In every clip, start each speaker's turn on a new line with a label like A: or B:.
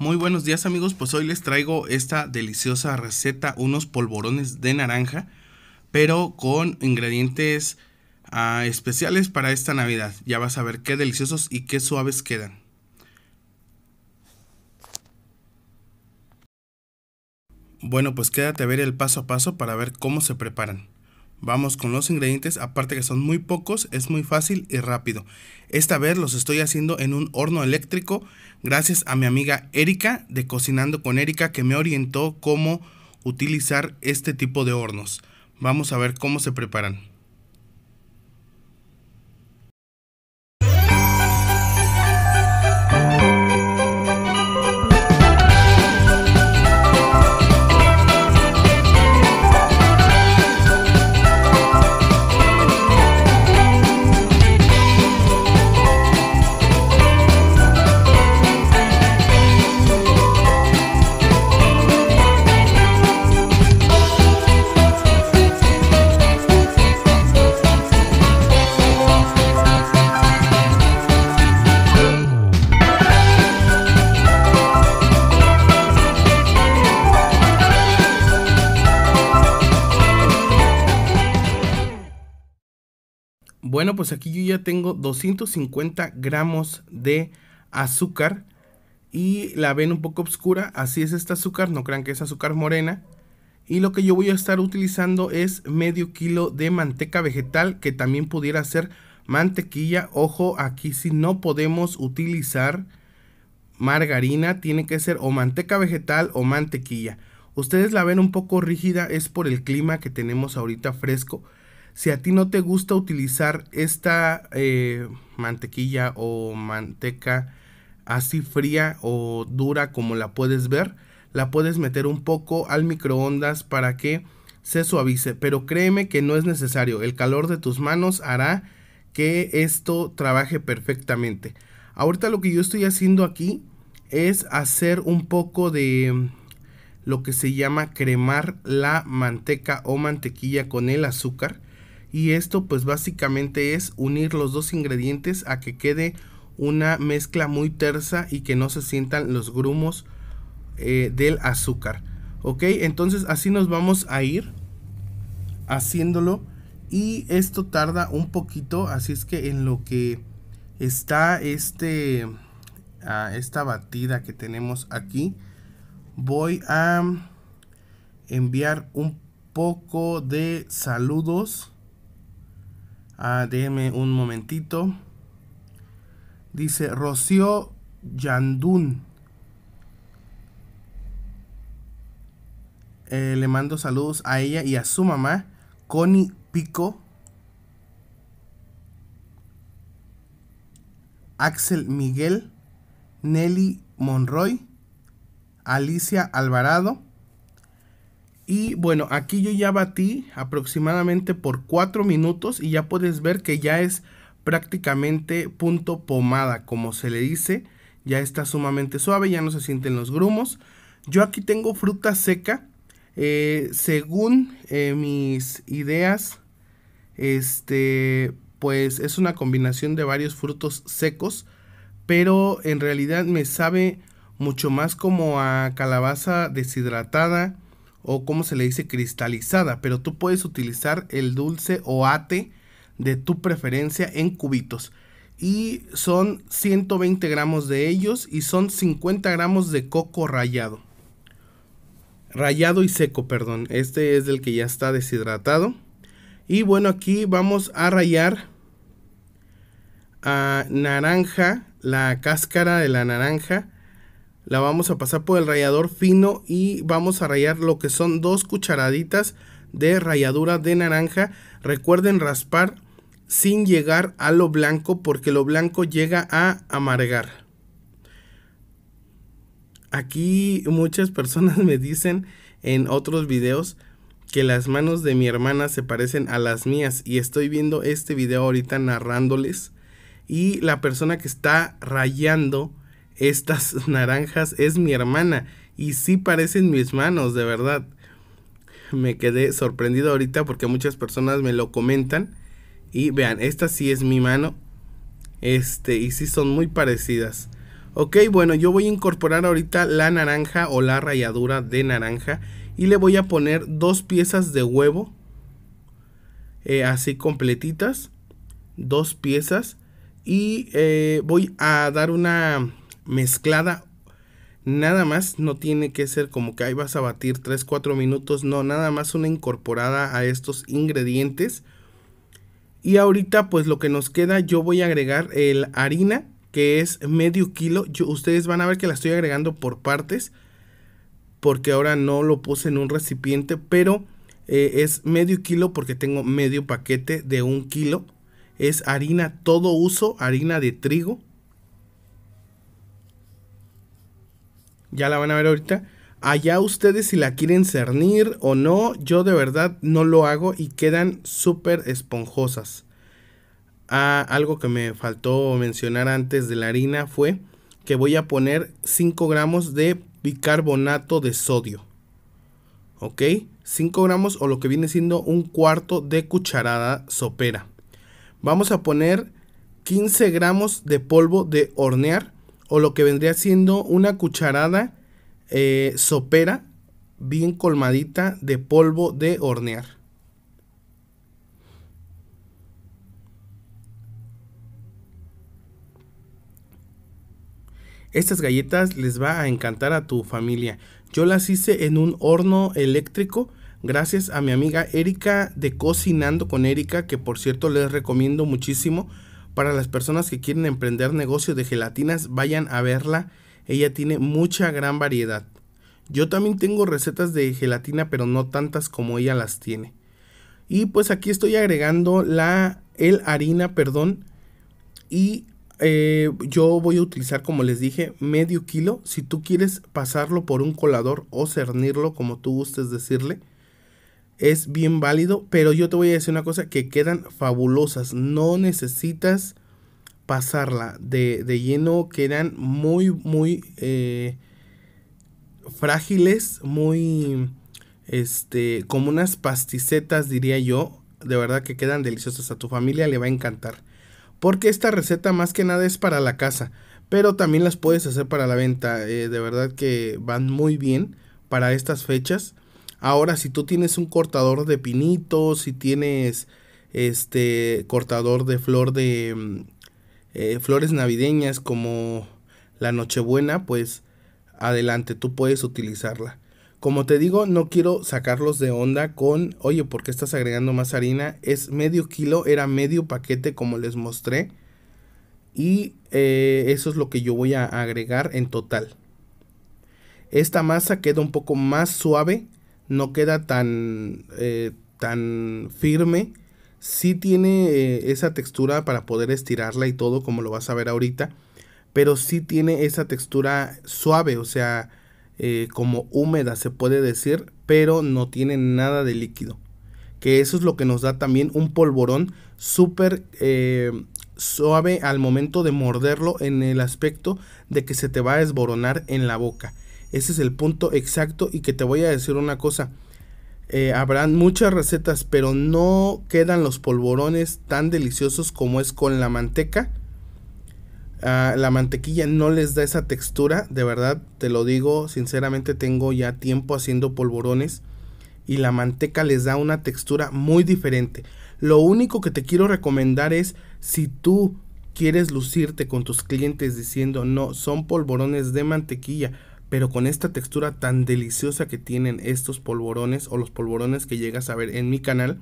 A: Muy buenos días amigos, pues hoy les traigo esta deliciosa receta, unos polvorones de naranja, pero con ingredientes ah, especiales para esta Navidad. Ya vas a ver qué deliciosos y qué suaves quedan. Bueno, pues quédate a ver el paso a paso para ver cómo se preparan. Vamos con los ingredientes, aparte que son muy pocos, es muy fácil y rápido. Esta vez los estoy haciendo en un horno eléctrico gracias a mi amiga Erika de Cocinando con Erika que me orientó cómo utilizar este tipo de hornos. Vamos a ver cómo se preparan. Bueno, pues aquí yo ya tengo 250 gramos de azúcar y la ven un poco oscura, así es este azúcar, no crean que es azúcar morena. Y lo que yo voy a estar utilizando es medio kilo de manteca vegetal, que también pudiera ser mantequilla. Ojo, aquí si no podemos utilizar margarina, tiene que ser o manteca vegetal o mantequilla. Ustedes la ven un poco rígida, es por el clima que tenemos ahorita fresco. Si a ti no te gusta utilizar esta eh, mantequilla o manteca así fría o dura como la puedes ver, la puedes meter un poco al microondas para que se suavice. Pero créeme que no es necesario. El calor de tus manos hará que esto trabaje perfectamente. Ahorita lo que yo estoy haciendo aquí es hacer un poco de mm, lo que se llama cremar la manteca o mantequilla con el azúcar y esto pues básicamente es unir los dos ingredientes a que quede una mezcla muy tersa y que no se sientan los grumos eh, del azúcar ok entonces así nos vamos a ir haciéndolo y esto tarda un poquito así es que en lo que está este a ah, esta batida que tenemos aquí voy a enviar un poco de saludos Ah, déjeme un momentito. Dice Rocío Yandún. Eh, le mando saludos a ella y a su mamá, Connie Pico. Axel Miguel, Nelly Monroy, Alicia Alvarado, y bueno, aquí yo ya batí aproximadamente por 4 minutos y ya puedes ver que ya es prácticamente punto pomada, como se le dice. Ya está sumamente suave, ya no se sienten los grumos. Yo aquí tengo fruta seca. Eh, según eh, mis ideas, este, pues es una combinación de varios frutos secos, pero en realidad me sabe mucho más como a calabaza deshidratada o como se le dice cristalizada, pero tú puedes utilizar el dulce o ate de tu preferencia en cubitos. Y son 120 gramos de ellos y son 50 gramos de coco rallado. Rallado y seco, perdón. Este es el que ya está deshidratado. Y bueno, aquí vamos a rallar a naranja, la cáscara de la naranja la vamos a pasar por el rallador fino y vamos a rayar lo que son dos cucharaditas de ralladura de naranja. Recuerden raspar sin llegar a lo blanco porque lo blanco llega a amargar. Aquí muchas personas me dicen en otros videos que las manos de mi hermana se parecen a las mías y estoy viendo este video ahorita narrándoles y la persona que está rayando estas naranjas es mi hermana y sí parecen mis manos, de verdad. Me quedé sorprendido ahorita porque muchas personas me lo comentan y vean, esta sí es mi mano. Este, y sí son muy parecidas. Ok, bueno, yo voy a incorporar ahorita la naranja o la ralladura de naranja y le voy a poner dos piezas de huevo eh, así completitas dos piezas y eh, voy a dar una mezclada. Nada más, no tiene que ser como que ahí vas a batir 3-4 minutos, no, nada más una incorporada a estos ingredientes. Y ahorita pues lo que nos queda, yo voy a agregar el harina, que es medio kilo. ustedes van a ver que la estoy agregando por partes, porque ahora no lo puse en un recipiente, pero eh, es medio kilo porque tengo medio paquete de un kilo. Es harina todo uso, harina de trigo. ya la van a ver ahorita. Allá ustedes si la quieren cernir o no, yo de verdad no lo hago y quedan súper esponjosas. Ah, algo que me faltó mencionar antes de la harina fue que voy a poner 5 gramos de bicarbonato de sodio. ¿Ok? 5 gramos o lo que viene siendo un cuarto de cucharada sopera. Vamos a poner 15 gramos de polvo de hornear o lo que vendría siendo una cucharada eh, sopera bien colmadita de polvo de hornear. Estas galletas les va a encantar a tu familia. Yo las hice en un horno eléctrico gracias a mi amiga Erika de Cocinando con Erika, que por cierto les recomiendo muchísimo para las personas que quieren emprender negocio de gelatinas, vayan a verla. Ella tiene mucha gran variedad. Yo también tengo recetas de gelatina, pero no tantas como ella las tiene. Y pues aquí estoy agregando la el harina, perdón. Y eh, yo voy a utilizar, como les dije, medio kilo. Si tú quieres pasarlo por un colador o cernirlo, como tú gustes decirle es bien válido, pero yo te voy a decir una cosa que quedan fabulosas. No necesitas pasarla de, lleno, quedan muy, muy eh, frágiles, muy, este, como unas pasticetas, diría yo. De verdad que quedan deliciosas. A tu familia le va a encantar. Porque esta receta más que nada es para la casa. Pero también las puedes hacer para la venta. Eh, de verdad que van muy bien para estas fechas. Ahora, si tú tienes un cortador de pinitos, si tienes este cortador de flor de mm, eh, flores navideñas como la Nochebuena, pues adelante, tú puedes utilizarla. Como te digo, no quiero sacarlos de onda con, oye, ¿por qué estás agregando más harina? Es medio kilo, era medio paquete como les mostré. Y eh, eso es lo que yo voy a agregar en total. Esta masa queda un poco más suave no queda tan, eh, tan firme. Sí tiene eh, esa textura para poder estirarla y todo, como lo vas a ver ahorita. Pero sí tiene esa textura suave, o sea, eh, como húmeda se puede decir, pero no tiene nada de líquido. Que eso es lo que nos da también un polvorón súper suave al momento de morderlo en el aspecto de que se te va a esboronar en la boca. Ese es el punto exacto y que te voy a decir una cosa. Eh, habrán muchas recetas, pero no quedan los polvorones tan deliciosos como es con la manteca. Ah, la mantequilla no les da esa textura, de verdad, te lo digo, sinceramente tengo ya tiempo haciendo polvorones y la manteca les da una textura muy diferente. Lo único que te quiero recomendar es si tú quieres lucirte con tus clientes diciendo, no, son polvorones de mantequilla, pero con esta textura tan deliciosa que tienen estos polvorones o los polvorones que llegas a ver en mi canal,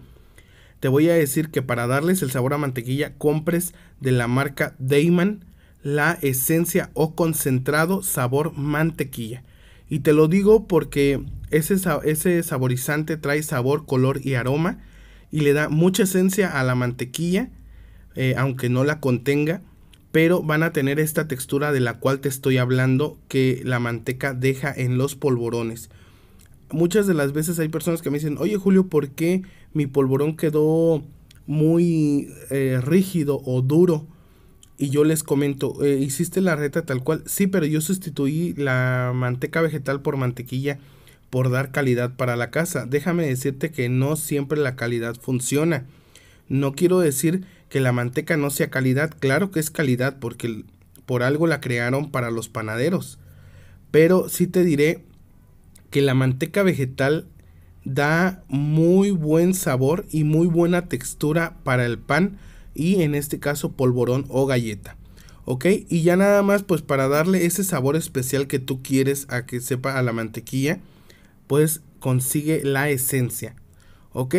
A: te voy a decir que para darles el sabor a mantequilla compres de la marca Dayman la esencia o concentrado sabor mantequilla. Y te lo digo porque ese, ese saborizante trae sabor, color y aroma y le da mucha esencia a la mantequilla, eh, aunque no la contenga pero van a tener esta textura de la cual te estoy hablando que la manteca deja en los polvorones. Muchas de las veces hay personas que me dicen, oye Julio, ¿por qué mi polvorón quedó muy eh, rígido o duro? Y yo les comento, eh, ¿hiciste la reta tal cual? Sí, pero yo sustituí la manteca vegetal por mantequilla por dar calidad para la casa. Déjame decirte que no siempre la calidad funciona. No quiero decir que la manteca no sea calidad, claro que es calidad porque por algo la crearon para los panaderos. Pero sí te diré que la manteca vegetal da muy buen sabor y muy buena textura para el pan y en este caso polvorón o galleta. ¿Ok? Y ya nada más pues para darle ese sabor especial que tú quieres a que sepa a la mantequilla, pues consigue la esencia. ¿Ok?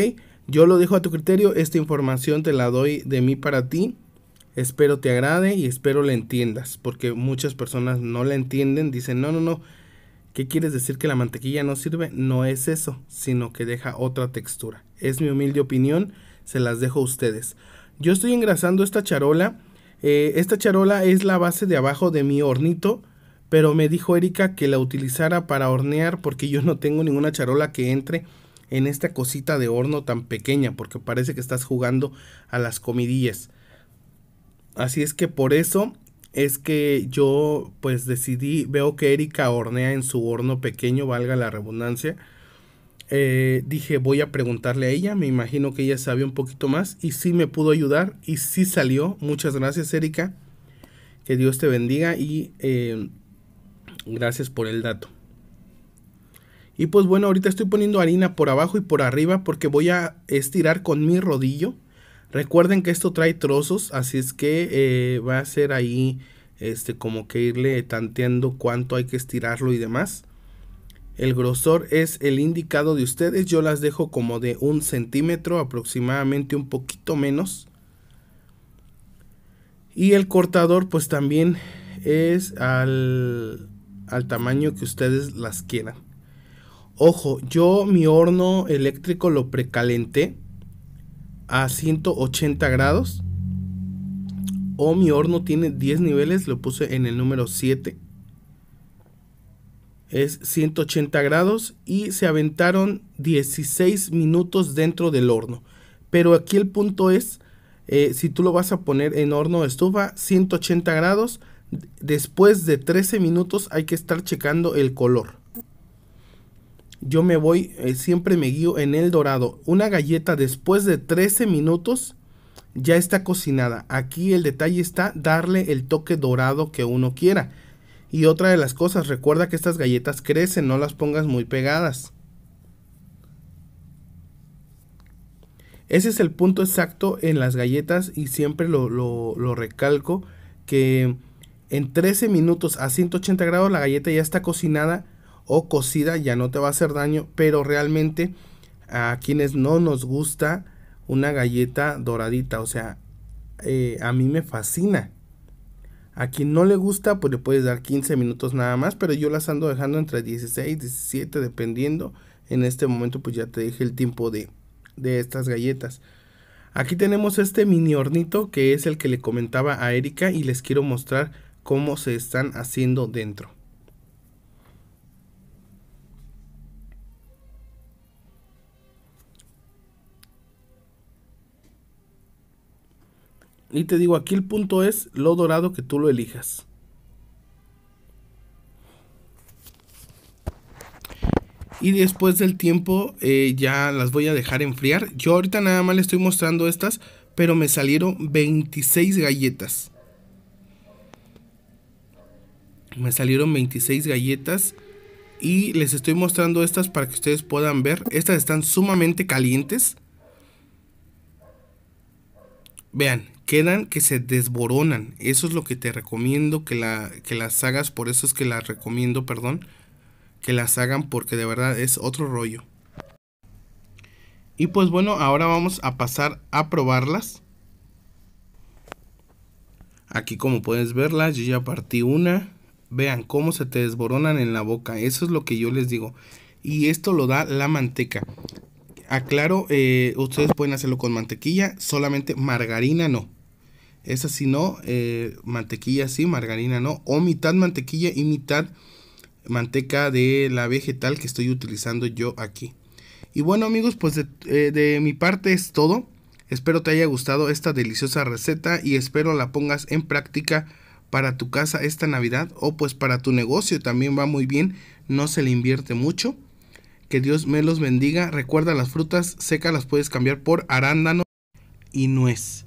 A: Yo lo dejo a tu criterio, esta información te la doy de mí para ti. Espero te agrade y espero la entiendas, porque muchas personas no la entienden, dicen, no, no, no, ¿qué quieres decir que la mantequilla no sirve? No es eso, sino que deja otra textura. Es mi humilde opinión, se las dejo a ustedes. Yo estoy engrasando esta charola, eh, esta charola es la base de abajo de mi hornito, pero me dijo Erika que la utilizara para hornear porque yo no tengo ninguna charola que entre en esta cosita de horno tan pequeña, porque parece que estás jugando a las comidillas. Así es que por eso es que yo pues decidí, veo que Erika hornea en su horno pequeño, valga la redundancia. Eh, dije voy a preguntarle a ella, me imagino que ella sabe un poquito más y sí me pudo ayudar y sí salió. Muchas gracias Erika, que Dios te bendiga y eh, gracias por el dato. Y pues bueno, ahorita estoy poniendo harina por abajo y por arriba porque voy a estirar con mi rodillo. Recuerden que esto trae trozos, así es que eh, va a ser ahí este, como que irle tanteando cuánto hay que estirarlo y demás. El grosor es el indicado de ustedes, yo las dejo como de un centímetro aproximadamente, un poquito menos. Y el cortador pues también es al tamaño que ustedes las quieran. Ojo, yo mi horno eléctrico lo precalenté a 180 grados. O mi horno tiene 10 niveles, lo puse en el número 7. Es 180 grados y se aventaron 16 minutos dentro del horno. Pero aquí el punto es, eh, si tú lo vas a poner en horno estufa, 180 grados, después de 13 minutos hay que estar checando el color yo me voy, eh, siempre me guío en el dorado. Una galleta después de 13 minutos ya está cocinada. Aquí el detalle está darle el toque dorado que uno quiera. Y otra de las cosas, recuerda que estas galletas crecen, no las pongas muy pegadas. Ese es el punto exacto en las galletas y siempre lo, lo, lo recalco que en 13 minutos a 180 grados la galleta ya está cocinada o cocida ya no te va a hacer daño, pero realmente a quienes no nos gusta una galleta doradita, o sea, eh, a mí me fascina. A quien no le gusta, pues le puedes dar 15 minutos nada más, pero yo las ando dejando entre 16, 17, dependiendo. En este momento, pues ya te dije el tiempo de, de estas galletas. Aquí tenemos este mini hornito que es el que le comentaba a Erika y les quiero mostrar cómo se están haciendo dentro. Y te digo, aquí el punto es lo dorado que tú lo elijas. Y después del tiempo eh, ya las voy a dejar enfriar. Yo ahorita nada más le estoy mostrando estas, pero me salieron 26 galletas. Me salieron 26 galletas y les estoy mostrando estas para que ustedes puedan ver. Estas están sumamente calientes. Vean, quedan que se desboronan. Eso es lo que te recomiendo que, la, que las hagas, por eso es que las recomiendo, perdón, que las hagan porque de verdad es otro rollo. Y pues bueno, ahora vamos a pasar a probarlas. Aquí como puedes verlas, yo ya partí una. Vean cómo se te desboronan en la boca. Eso es lo que yo les digo. Y esto lo da la manteca. Aclaro, eh, ustedes pueden hacerlo con mantequilla, solamente margarina no esa sí no, eh, mantequilla sí, margarina no, o mitad mantequilla y mitad manteca de la vegetal que estoy utilizando yo aquí. Y bueno amigos, pues de, eh, de mi parte es todo. Espero te haya gustado esta deliciosa receta y espero la pongas en práctica para tu casa esta Navidad o pues para tu negocio también va muy bien, no se le invierte mucho. Que Dios me los bendiga. Recuerda las frutas secas las puedes cambiar por arándano y nuez.